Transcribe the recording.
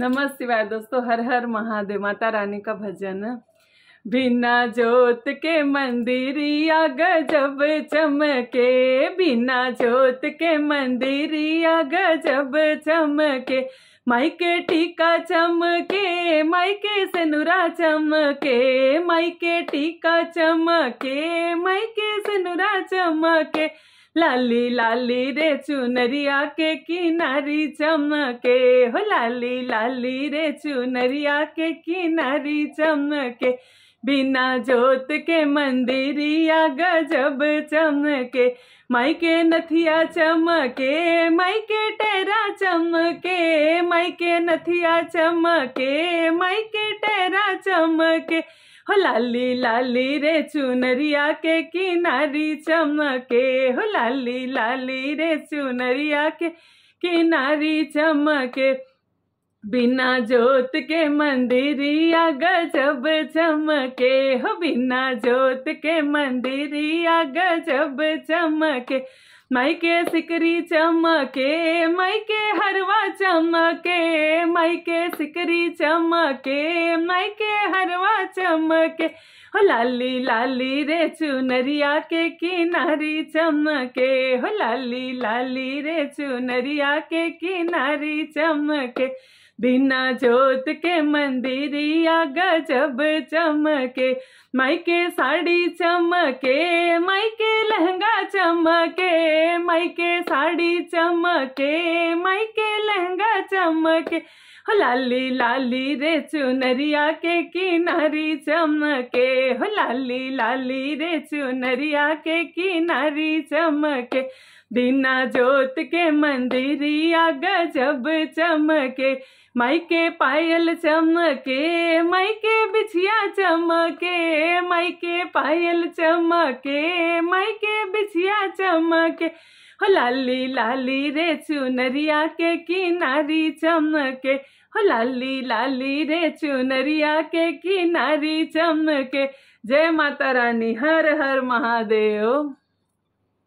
नमस् शिवाय दोस्तों हर हर महादेव माता रानी का भजन बिना जोत के मंदिरिया गजब चमके बिना जोत के मंदिरिया गजब चमके माइके टीका चमके माइके नूरा चमके माइके टीका चमके माइके नूरा चमके लाली लाली रे चुनरिया के किनारी चमके हो लाली लाली रे चुनरिया के किनारी चमके बिना जोत के मंदिरिया गजब चमके मायके नथिया चमके मायके टेरा चमके मायके नथिया चमके मायके टेरा चमके हो लाली लाली रे चुनरिया के किनारी चमके हो लाली लाली रे चुनरिया के किनारी चमके बिना जोत के मंदिरिया गजब चमके हो बिना जोत के मंदिरिया गजब चमके मायके सिकरी चमके मायके हरवा चमके मायके सिकरी चमके मायके हरवा चमके हो लाली लाली रे चुनरिया के किनारी चमके हो लाली लाली रे चुनरिया के किनारी चमके बिना जोत के मंदिरिया गजब चमके माइके साड़ी चमके माइके लहंगा चमके माइके साड़ी चमके माइके लहंगा चमके हो लाली लाली रे चुनरिया के किनारी चमके हो लाली लाली रे चुनरिया के किनारी चमके बिना जोत के मंदिरिया गजब चमके माइके पायल चमके माइके बिछिया चमके माइके पायल चमके माइके बिछिया चमके हो लाली लाली रे चुनरिया के किनारी चमके हो लाली लाली रे चुनरिया के किनारी चमके जय माता रानी हर हर महादेव